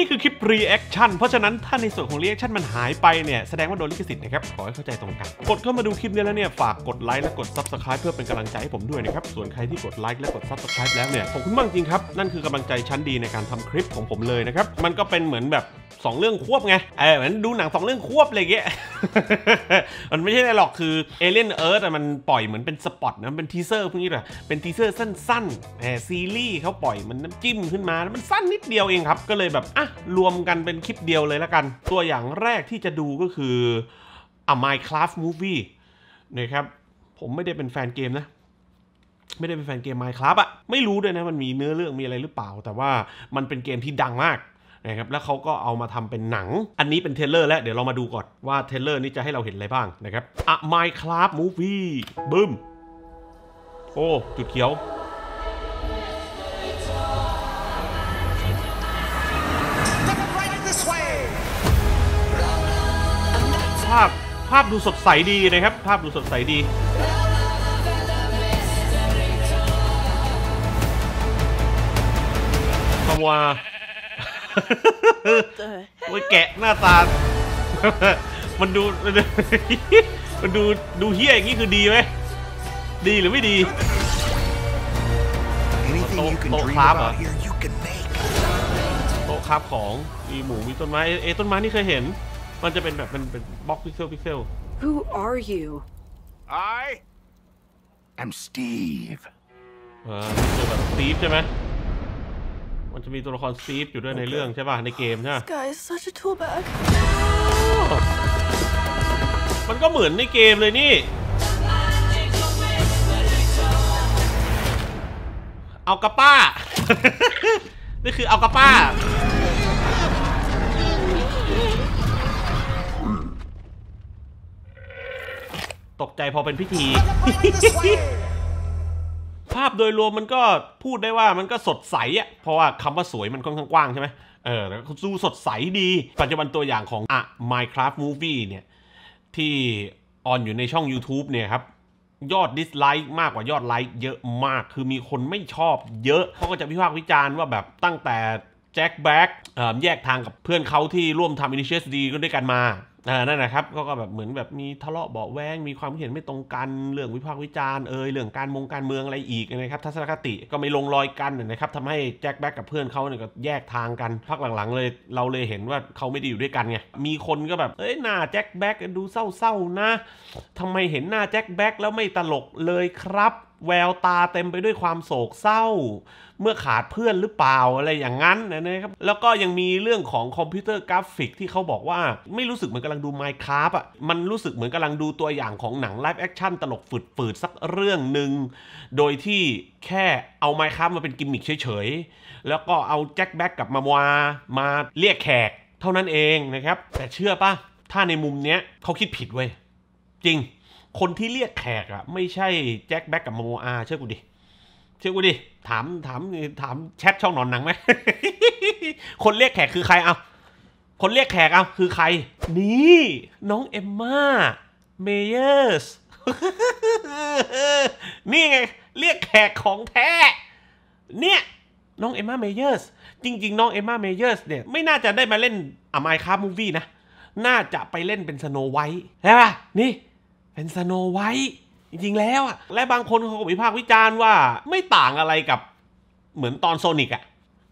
นี่คือคลิปรีแอคชั่น เพราะฉะนั้นถ้าในส่วนของรีแอคชั่นมันหายไปเนี่ย แสดงว่าโดนลิขสิทธิ์นะครับ ขอให้เข้าใจตรงกัน กดเข้ามาดูคลิปนี้แล้วเนี่ย ฝากกดไลค์และกด subscribe เพื่อเป็นกำลังใจให้ผมด้วยนะครับ ส่วนใครที่กดไลค์และกด subscribe แล้วเนี่ย ขอบคุณมากจริงครับ นั่นคือกำลังใจชั้นดีในการทำคลิปของผมเลยนะครับมันก็เป็นเหมือนแบบ2เรื่องควบไง เออเหมือนดูหนัง2เรื่องควบอะไรเงี้ย มันไม่ใช่อะไรหรอกคือเอเลนเอิร์ธมันปล่อยเหมือนเป็นสปอตนะเป็นทีเซอร์พวกนี้แรอเป็นทีเซอร์สั้นๆแหมซีรีส์เขาปล่อยมันน้ำจิ้มขึ้นมาแล้วมันสั้นนิดเดียวเองครับ ก็เลยแบบอ่ะรวมกันเป็นคลิปเดียวเลยละกัน ตัวอย่างแรกที่จะดูก็คืออ่ะไมค์คลาฟมูฟี่ e นะครับ ผมไม่ได้เป็นแฟนเกมนะ ไม่ได้เป็นแฟนเกมไมค์คลาฟอะไม่รู้ด้วยนะมันมีเนื้อเรื่องมีอะไรหรือเปล่า แต่ว่ามันเป็นเกมที่ดังมากนะครับ แล้วเขาก็เอามาทำเป็นหนัง อันนี้เป็นเทเลอร์แล้ว เดี๋ยวเรามาดูก่อนว่าเทเลอร์นี้จะให้เราเห็นอะไรบ้าง นะครับอะ m มค e c r a f t Movie บึ้ม โอ้ จุดเขียว ภาพภาพดูสดใสดีนะครับ ภาพดูสดใสดีตัวโอ้ยแกะหน้าตา มันดู มันดูดูเฮี้ย อย่างนี้คือดีไหม ดีหรือไม่ดีโต๊ะคราบเหรอโต๊ะคราบของมีหมูมีต้นไม้ เอต้นไม้นี่เคยเห็น มันจะเป็นแบบเป็นเป็นบล็อก พิกเซล พิกเซล Who are you I am Steve เออเจอแบบ Steve ใช่ไหมมันจะมีตัวละครซีฟอยู่ด้วยในเรื่อง ใช่ป่ะ ในเกมใช่ป่ะมันก็เหมือนในเกมเลยนี่ เอากระป้า นี่คือเอากระป้า ตกใจพอเป็นพิธีภาพโดยรวมมันก็พูดได้ว่ามันก็สดใสอะเพราะว่าคำว่าสวยมันค่อนข้างกว้างใช่ไหมเออแล้วดูสดใสดี ปัจจุบันตัวอย่างของอะ Minecraft Movie เนี่ย ที่ออนอยู่ในช่อง YouTube เนี่ยครับ ยอดดิสไลค์มากกว่ายอดไลค์เยอะมากคือมีคนไม่ชอบเยอะเขาก็จะพิพากษ์วิจารณ์ว่าแบบตั้งแต่แจ็คแบ็กแยกทางกับเพื่อนเขาที่ร่วมทำ Initiative D ด้วยกันมาอ่านั่นนะครับก็แบบเหมือนแบบมีทะเลาะเบาแวงมีความเห็นไม่ตรงกันเรื่องวิพากษ์วิจารณ์เอย เรื่องการมงการเมืองอะไรอีกนะครับทัศนคติก็ไม่ลงรอยกันนะครับทำให้แจ็คแบ็กกับเพื่อนเขาเนี่ยก็แยกทางกันพักหลังๆ เลย เราเลยเห็นว่าเขาไม่ได้อยู่ด้วยกันไงมีคนก็แบบเอ้ยหน้าแจ็คแบ็กดูเศร้าๆนะทำไมเห็นหน้าแจ็คแบ็กแล้วไม่ตลกเลยครับแววตาเต็มไปด้วยความโศกเศร้า เมื่อขาดเพื่อนหรือเปล่าอะไรอย่างนั้นนะครับแล้วก็ยังมีเรื่องของคอมพิวเตอร์กราฟิกที่เขาบอกว่า ไม่รู้สึกเหมือนกำลังดู Minecraft อ่ะมันรู้สึกเหมือนกำลังดูตัวอย่างของหนังไลฟ์แอคชั่นตลกฝืดๆสักเรื่องหนึ่งโดยที่แค่เอา Minecraft มาเป็นกิมมิคเฉยๆ แล้วก็เอาแจ็คแบ็กกับมาวามาเรียกแขกเท่านั้นเองนะครับแต่เชื่อป่ะถ้าในมุมเนี้ยเขาคิดผิดเว้ยจริงคนที่เรียกแขกอะไม่ใช่แจ็คแบ็กกับโมอาเชื่อกูดิเชื่อกูดิถามถามถามแชทช่องนอนหนังไหมคนเรียกแขกคือใครเอาคนเรียกแขกเอาคือใครนี่น้องเอมมาเมเยอร์สนี่ไงเรียกแขกของแท้ เนี่ยน้องเอมมาเมเยอร์สจริง ๆ น้องเอมมาเมเยอร์สเนี่ยไม่น่าจะได้มาเล่นอามายคามูฟี่นะน่าจะไปเล่นเป็นสโนไวท์ใช่ป่ะนี่เป็นสโนไวท์จริงๆแล้วอะและบางคนเขาก็วิพากษ์วิจารณ์ว่า ไม่ต่างอะไรกับเหมือนตอนโซนิกอะ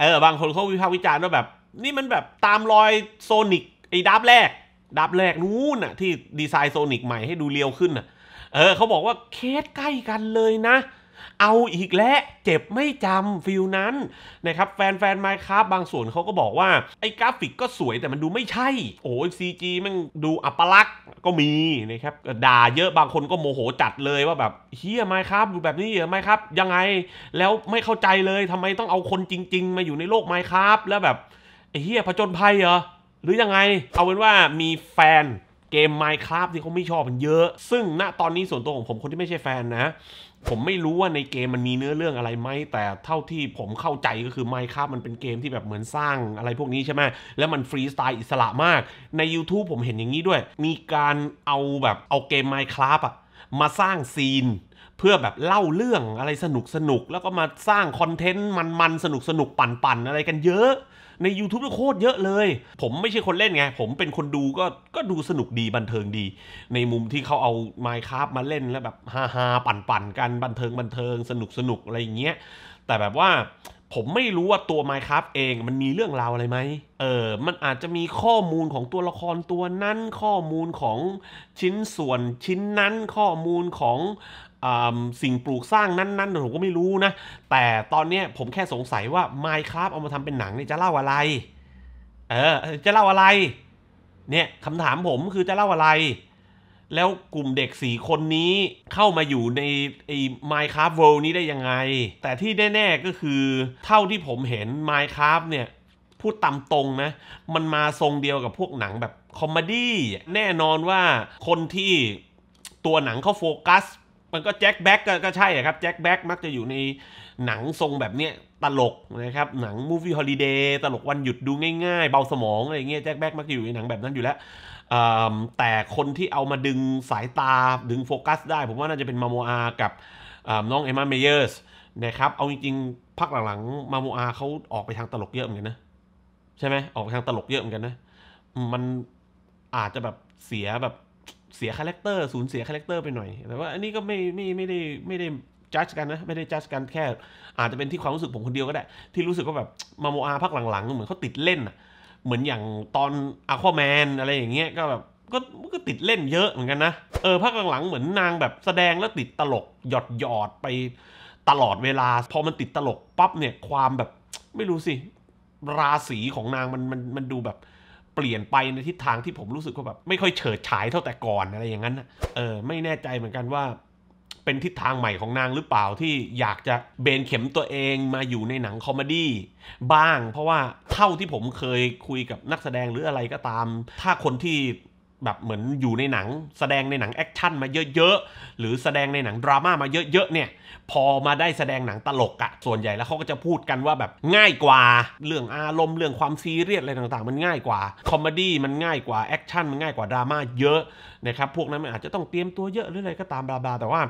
เออบางคนเขาวิพากษ์วิจารณ์ว่าแบบนี่มันแบบตามรอยโซนิกไอ้ดับแรกดับแรกนู้นอะที่ดีไซน์โซนิกใหม่ให้ดูเรียวขึ้นอะเออเขาบอกว่าเคสใกล้กันเลยนะเอาอีกแล้วเจ็บไม่จำฟิลนั้นนะครับแฟนแฟนไมค์ครับบางส่วนเขาก็บอกว่าไอ้กราฟิกก็สวยแต่มันดูไม่ใช่ โอ้ยซีจีมันดูอัปลักษ์ก็มีนะครับด่าเยอะบางคนก็โมโหจัดเลยว่าแบบเฮียไมค์ครับดูแบบนี้เหรอไมค์ครับ ยังไงแล้วไม่เข้าใจเลยทำไมต้องเอาคนจริง ๆ มาอยู่ในโลกไมค์ครับแล้วแบบ ไอ้เฮียผจญภัยเหรอหรือยังไงเอาเป็นว่ามีแฟนเกม Minecraft ที่เขาไม่ชอบมันเยอะ ซึ่งณตอนนี้ส่วนตัวของผมคนที่ไม่ใช่แฟนนะผมไม่รู้ว่าในเกมมันมีเนื้อเรื่องอะไรไหมแต่เท่าที่ผมเข้าใจก็คือไมค์ครับมันเป็นเกมที่แบบเหมือนสร้างอะไรพวกนี้ใช่ไหม แล้วมันฟรีสไตล์อิสระมาก ใน YouTube ผมเห็นอย่างนี้ด้วย มีการเอาแบบเอาเกมไมค์ครับอะมาสร้างซีนเพื่อแบบเล่าเรื่องอะไรสนุกสนุกแล้วก็มาสร้างคอนเทนต์มันมันสนุกสนุกปั่นปั่นอะไรกันเยอะ ใน YouTube โคตรเยอะเลย ผมไม่ใช่คนเล่นไง ผมเป็นคนดูก็ก็ดูสนุกดีบันเทิงดี ในมุมที่เขาเอาไมค์คราฟมาเล่นแล้วแบบฮาฮาปั่นปั่นกันบันเทิงบันเทิงสนุกสนุกอะไรอย่างเงี้ย แต่แบบว่าผมไม่รู้ว่าตัว Minecraft เองมันมีเรื่องราวอะไรไหม เออมันอาจจะมีข้อมูลของตัวละครตัวนั้น ข้อมูลของชิ้นส่วนชิ้นนั้น ข้อมูลของอสิ่งปลูกสร้างนั้นๆผมก็ไม่รู้นะ แต่ตอนนี้ผมแค่สงสัยว่า Minecraft เอามาทำเป็นหนังนี่จะเล่าอะไร เออ จะเล่าอะไร เนี่ยคำถามผมคือจะเล่าอะไรแล้วกลุ่มเด็กสีคนนี้เข้ามาอยู่ในไอ้ Minecraft World นี้ได้ยังไง แต่ที่แน่ๆ ก็คือเท่าที่ผมเห็น Minecraft เนี่ยพูดตามตรงนะ มันมาทรงเดียวกับพวกหนังแบบคอมเมดี้แน่นอนว่าคนที่ตัวหนังเขาโฟกัสมันก็แจ็คแบ็กก็ใช่ครับแจ็คแบ็กมักจะอยู่ในหนังทรงแบบเนี้ยตลกนะครับ หนังมูฟวี่ฮอลิเดย์ตลกวันหยุดดูง่ายๆ เบาสมองอะไรเงี้ยแจ็คแบ็กมักจะอยู่ในหนังแบบนั้นอยู่แล้วแต่คนที่เอามาดึงสายตาดึงโฟกัสได้ ผมว่าน่าจะเป็นมาโมอากับน้องเอมมาเมเยอร์สนะครับเอาจริงๆ พักหลังๆมาโมอาเขาออกไปทางตลกเยอะเหมือนกันนะใช่ไหมออกไปทางตลกเยอะเหมือนกันนะมันอาจจะแบบเสียแบบเสียคาแรคเตอร์สูญเสียคาแรคเตอร์ไปหน่อย แต่ว่าอันนี้ก็ไม่ไม่ไม่ได้ไม่ได้จัดกันนะไม่ได้จัดกันแค่อาจจะเป็นที่ความรู้สึกผมคนเดียวก็ได้ ที่รู้สึกว่าแบบมาโมอาพักหลังๆเหมือนเขาติดเล่นอะเหมือนอย่างตอนอะควาแมนอะไรอย่างเงี้ยก็แบบก็ก็ติดเล่นเยอะเหมือนกันนะเออภาคหลังๆเหมือนนางแบบแสดงแล้วติดตลกหยอดหยอดไปตลอดเวลาพอมันติดตลกปั๊บเนี่ยความแบบไม่รู้สิราศีของนางมันมันมันดูแบบเปลี่ยนไปในทิศทางที่ผมรู้สึกว่าแบบไม่ค่อยเฉิดฉายเท่าแต่ก่อนอะไรอย่างนั้นเออไม่แน่ใจเหมือนกันว่าเป็นทิศทางใหม่ของนางหรือเปล่าที่อยากจะเบนเข็มตัวเองมาอยู่ในหนังคอมเมดี้บ้างเพราะว่าเท่าที่ผมเคยคุยกับนักแสดงหรืออะไรก็ตาม ถ้าคนที่แบบเหมือนอยู่ในหนังแสดงในหนังแอคชั่นมาเยอะๆหรือแสดงในหนังดราม่ามาเยอะๆเนี่ยพอมาได้แสดงหนังตลกอะส่วนใหญ่แล้วเขาก็จะพูดกันว่าแบบง่ายกว่าเรื่องอารมณ์ เรื่องความซีเรียสอะไรต่างๆ มันง่ายกว่าคอมเมดี้มันง่ายกว่าแอคชั่นมันง่ายกว่าดราม่าเยอะนะครับพวกนั้นมันอาจจะต้องเตรียมตัวเยอะหรืออะไรก็ตามบลาๆ แต่ว่า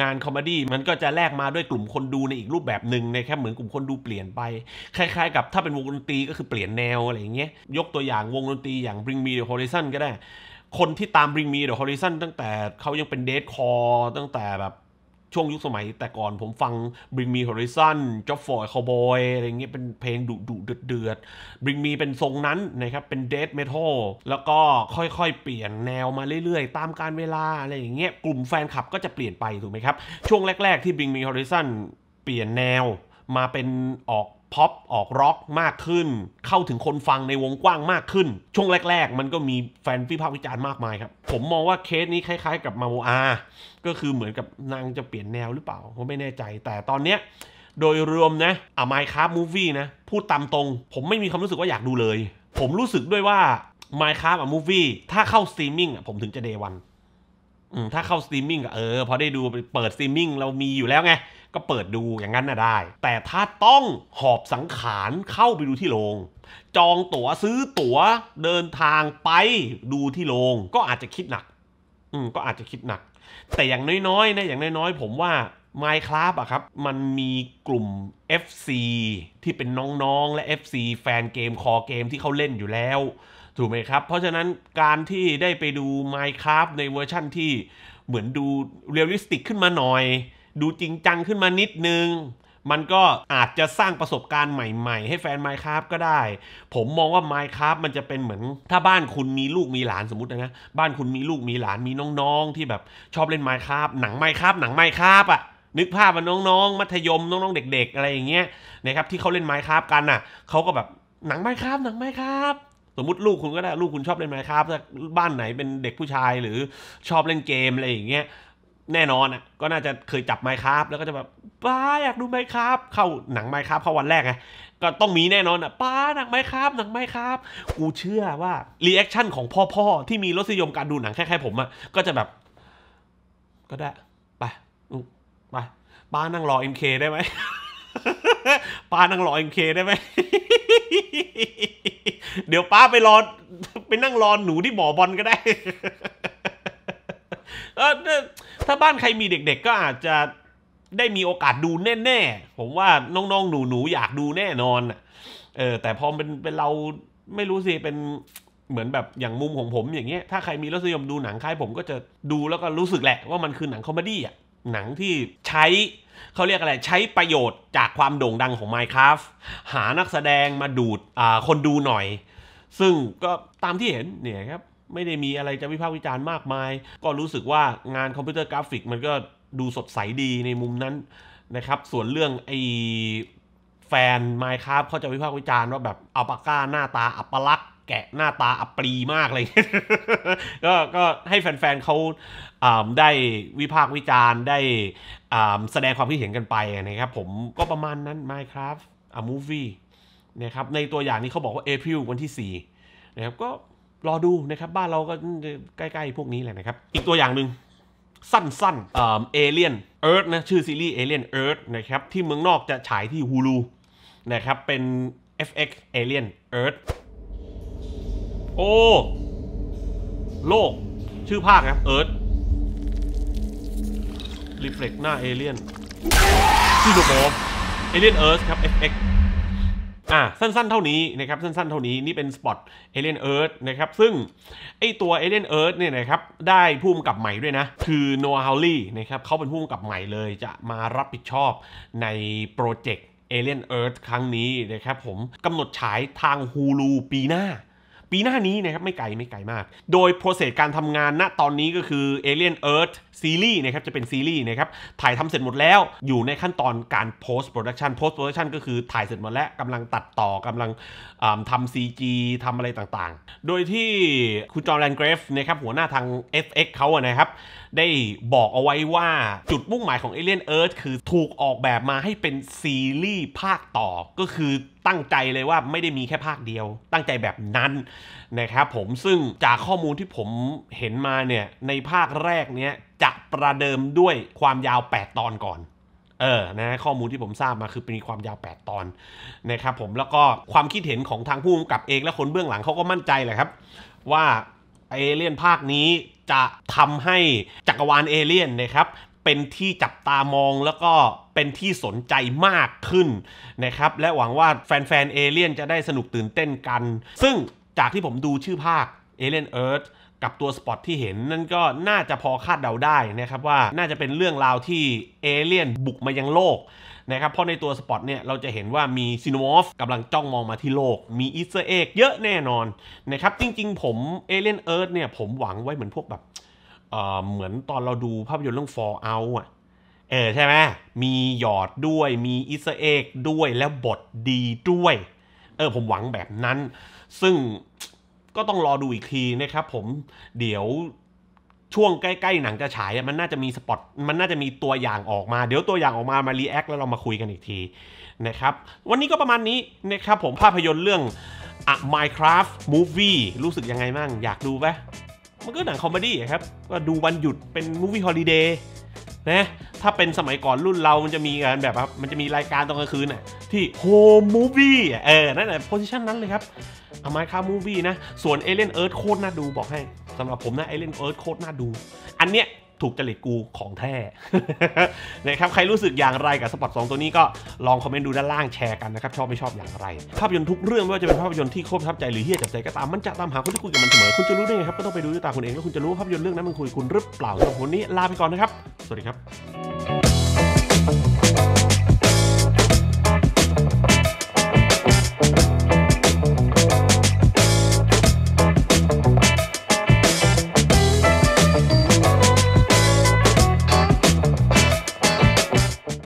งานคอมเมดี้มันก็จะแลกมาด้วยกลุ่มคนดูในอีกรูปแบบหนึ่งนะครับเหมือนกลุ่มคนดูเปลี่ยนไปคล้ายๆกับถ้าเป็นวงดนตรีก็คือเปลี่ยนแนวอะไรอย่างเงี้ยยกตัวอย่างวงดนตรีอย่าง Bring Me the Horizon ก็ได้คนที่ตาม Bring Me The Horizon ตั้งแต่เขายังเป็นเดทคอร์ตั้งแต่แบบช่วงยุคสมัยแต่ก่อนผมฟัง Bring Me Horizon Job for a Cowboy อะไรเงี้ยเป็นเพลงดุดุเดือดบริงมีเป็นทรงนั้น นะครับ เป็นเดทเมทัลแล้วก็ค่อยๆ เปลี่ยนแนวมาเรื่อยๆ ตามการเวลาอะไรอย่างเงี้ยกลุ่มแฟนคลับก็จะเปลี่ยนไป ถูกไหมครับ ช่วงแรกๆ ที่ Bring Me Horizon เปลี่ยนแนวมาเป็นออกพ็อปออกร็อกมากขึ้น เข้าถึงคนฟังในวงกว้างมากขึ้น ช่วงแรก ๆ มันก็มีแฟนวิพากษ์วิจารณ์มากมายครับ ผมมองว่าเคสนี้คล้ายๆกับมาโมอาก็คือเหมือนกับนางจะเปลี่ยนแนวหรือเปล่าผมไม่แน่ใจ แต่ตอนเนี้ยโดยรวมนะอ่ะไมค์ครับมูฟี่นะ พูดตามตรง ผมไม่มีความรู้สึกว่าอยากดูเลย ผมรู้สึกด้วยว่า Minecraft อะมูฟี่ถ้าเข้าสตรีมมิ่งผมถึงจะเดวันถ้าเข้าสตรีมมิ่งเออพอได้ดูเปิดสตรีมมิ่งเรามีอยู่แล้วไงก็เปิดดูอย่างนั้นน่ะได้ แต่ถ้าต้องหอบสังขารเข้าไปดูที่โรง จองตัว๋วซื้อตั๋วเดินทางไปดูที่โรงก็อาจจะคิดหนัก อืมก็อาจจะคิดหนัก แต่อย่างน้อยๆนะอย่างน้อยๆผมว่า m i n e c r a f t อะครับ มันมีกลุ่ม FC ที่เป็นน้องๆ และ FC แฟนเกม คอเกมที่เขาเล่นอยู่แล้ว ถูกไหมครับ เพราะฉะนั้นการที่ได้ไปดู m i n e c r a f t ในเวอร์ชั่นที่เหมือนดูเรียลลิสติกขึ้นมาหน่อยดูจริงจังขึ้นมานิดนึง มันก็อาจจะสร้างประสบการณ์ใหม่ๆให้แฟน Minecraft ก็ได้ ผมมองว่า Minecraft มันจะเป็นเหมือนถ้าบ้านคุณมีลูกมีหลานสมมตินะบ้านคุณมีลูกมีหลานมีน้องๆ ที่แบบชอบเล่น Minecraft หนัง Minecraft หนัง Minecraft อะ่ะนึกภาพว่าน้อง ๆ มัธยม น้องๆ เด็กๆ อะไรอย่างเงี้ยนะครับที่เขาเล่นไม์คาบกันน่ะ เขาก็แบบหนังไม์คาบหนังไม์คาบสมมติลูกคุณก็ได้ลูกคุณชอบเล่นไม์คาบถ้าบ้านไหนเป็นเด็กผู้ชายหรือชอบเล่นเกมอะไรอย่างเงี้ยแน่นอนอ่ะก็น่าจะเคยจับไมค์ครับแล้วก็จะแบบป้าอยากดูไมค์ครับเข้าหนังไมค์ครับเข้าวันแรกไงก็ต้องมีแน่นอนอ่ะป้าหนังไมค์ครับหนังไมค์ครับกูเชื่อว่ารีแอคชั่นของพ่อๆที่มีรสนิยมการดูหนังคล้ายๆผมอ่ะก็จะแบบ ก็ได้ไปไปป้านั่งรอเอ็มเคได้ไหมป้านั่งรอเอ็มเคได้ไหมเดี๋ยวป้าไปรอไปนั่งรอหนูที่บ่อบอลก็ได้เออถ้าบ้านใครมีเด็กๆก็อาจจะได้มีโอกาสดูแน่ๆผมว่าน้องๆ หนูๆ อยากดูแน่นอนเออแต่พอเป็นเป็นเราไม่รู้สิ เป็นเหมือนแบบอย่างมุมของผมอย่างเงี้ยถ้าใครมีรสนิยมดูหนังคล้ายผมก็จะดูแล้วก็รู้สึกแหละว่ามันคือหนังคอมเมดี้อ่ะ หนังที่ใช้เขาเรียกอะไร ใช้ประโยชน์จากความโด่งดังของ Minecraft หานักแสดงมาดูดคนดูหน่อย ซึ่งก็ตามที่เห็นเนี่ยครับไม่ได้มีอะไรจะวิพากษ์วิจารณ์มากมาย ก็รู้สึกว่างานคอมพิวเตอร์กราฟิกมันก็ดูสดใสดีในมุมนั้นนะครับ ส่วนเรื่องไอแฟนไมค์ครับเขาจะวิพากษ์วิจารณ์ว่าแบบ อัปาก้าหน้าตาอัปลักษณ์แกะหน้าตาอัปรีมากเลย ก็ก็ให้แฟนๆเขาได้วิพากษ์วิจารณ์ได้แสดงความคิดเห็นกันไปนะครับผมก็ประมาณนั้น Minecraft a movie นะครับในตัวอย่างนี้เขาบอกว่า April วันที่ 4 นะครับก็รอดูนะครับ บ้านเราก็ใกล้ ๆ พวกนี้แหละนะครับ อีกตัวอย่างหนึ่งสั้น ๆ เอเลียนเอิร์ธนะ ชื่อซีรีส์เอเลียนเอิร์ธนะครับ ที่เมืองนอกจะฉายที่ฮูลูนะครับ เป็น FX Alien Earth โอ้ โลกชื่อภาคครับ Earth Reflect หน้า Alien ชื่อโเโบ Alien Earth ครับ FX อ่ะสั้นๆ เท่านี้นะครับสั้นๆ เท่านี้ นี่เป็นสปอตเอเลนเอิร์ธนะครับซึ่งไอตัวเอเลนเอิร์ธเนี่ยนะครับได้ผู้มกับใหม่ด้วยนะ คือโนอาฮาวลี่นะครับเขาเป็นผู้มกับใหม่เลย จะมารับผิดชอบในโปรเจกต์เอเลนเอิร์ธครั้งนี้นะครับผมกำหนดฉายทางฮูลูปีหน้า ปีหน้านี้นะครับไม่ไกลไม่ไกลมาก โดยโปรเซสการทำงานณตอนนี้ก็คือ Alien Earth ซีรีส์นะครับจะเป็นซีรีส์นะครับถ่ายทำเสร็จหมดแล้ว อยู่ในขั้นตอนการ post production post production ก็คือถ่ายเสร็จหมดแล้ว กำลังตัดต่อกำลังทำซีจีทำอะไรต่างๆ โดยที่คุณจอร์แดนเกรฟนะครับหัวหน้าทาง FX เขาอะนะครับได้บอกเอาไว้ว่า จุดมุ่งหมายของ Alien Earth คือถูกออกแบบมาให้เป็นซีรีส์ภาคต่อก็คือตั้งใจเลยว่าไม่ได้มีแค่ภาคเดียวตั้งใจแบบนั้นนะครับผมซึ่งจากข้อมูลที่ผมเห็นมาเนี่ยในภาคแรกเนี้ยจะประเดิมด้วยความยาว 8 ตอนก่อน เออ นะ ข้อมูล ที่ผมทราบ มา คือมีความ ยาว 8 ตอน นะครับ ผม แล้วก็ ความคิดเห็นของทางผู้กำกับเองและคนเบื้องหลังเขาก็ มั่นใจ แหละ ครับ ว่า เอเลี่ยน ภาค นี้จะทำให้ จักรวาล เอเลี่ยน นะครับ เป็นที่จับตา มอง แล้วก็ เป็น ที่สนใจมากขึ้น นะครับ และ หวังว่าแฟนๆเอเลี่ยน จะ ได้ สนุก ตื่นเต้น กัน ซึ่ง จากที่ผมดู ชื่อ ภาค Alien Earth กับตัวสปอตที่เห็นนั่นก็น่าจะพอคาดเดาได้นะครับว่าน่าจะเป็นเรื่องราวที่เอเลี่ยนบุกมายังโลกนะครับ เพราะในตัวสปอตเนี่ยเราจะเห็นว่ามีซีโนมอฟกำลังจ้องมองมาที่โลกมีอีสเตอร์เอ็กเยอะแน่นอนนะครับจริง ๆ ผมเอเลี่ยนเอิร์ธเนี่ย ผมหวังไว้เหมือนพวกแบบเออ่เหมือนตอนเราดูภาพยนตร์เรื่อง Fall Out อ่ะเออใช่ไหมมีหยอดด้วยมีอีสเตอร์เอ็กด้วยแล้วบทดี ด้วยเออผมหวังแบบนั้น ซึ่งก็ต้องรอดูอีกทีนะครับผมเดี๋ยวช่วงใกล้ ๆ หนังจะฉายมันน่าจะมีสปอตมันน่าจะมีตัวอย่างออกมา เดี๋ยวตัวอย่างออกมามารีแอคแล้วเรามาคุยกันอีกทีนะครับวันนี้ก็ประมาณนี้นะครับผมภาพยนตร์เรื่องอะ Minecraft Movie รู้สึกยังไงบ้าง อยากดูไหมมันก็หนังคอมเมดี้ครับก็ดูวันหยุดเป็นมูฟวี่ฮอลิเดย์นะถ้าเป็นสมัยก่อนรุ่นเรามันจะมีกานแบบมันจะมีรายการตอนกลางคืนอ่ะที่โฮมมูฟี่เออ นั่นแหละโพสิชันนั้นเลยครับเอาไม้ค่ามูฟี่นะส่วนเอเลนเอิร์ธโคตรน่าดูบอกให้ สำหรับผมนะเอเลนเอิร์ธโคตรน่าดู อันเนี้ยถูกจริตกูของแท้นะครับ ใครรู้สึกอย่างไรกับสปอตสองตัวนี้ก็ลองคอมเมนต์ดูด้านล่างแชร์กันนะครับ ชอบไม่ชอบอย่างไร ภาพยนตร์ทุกเรื่อง ไม่ว่าจะเป็นภาพยนตร์ที่โคตรทับใจหรือเฮี้ยจับใจก็ตาม มันจะตามหาคนที่คุยกับมันเสมอ คุณจะรู้ได้ไงครับก็ต้องไปดูด้วยตาคุณเองแล้วคุณจะรู้ภาพยนตร์เรื่องนั้นมันคุยคุณหรือเปล่าสำหรับวันนี้ลาไปก่อนนะครับ สวัสดีครับ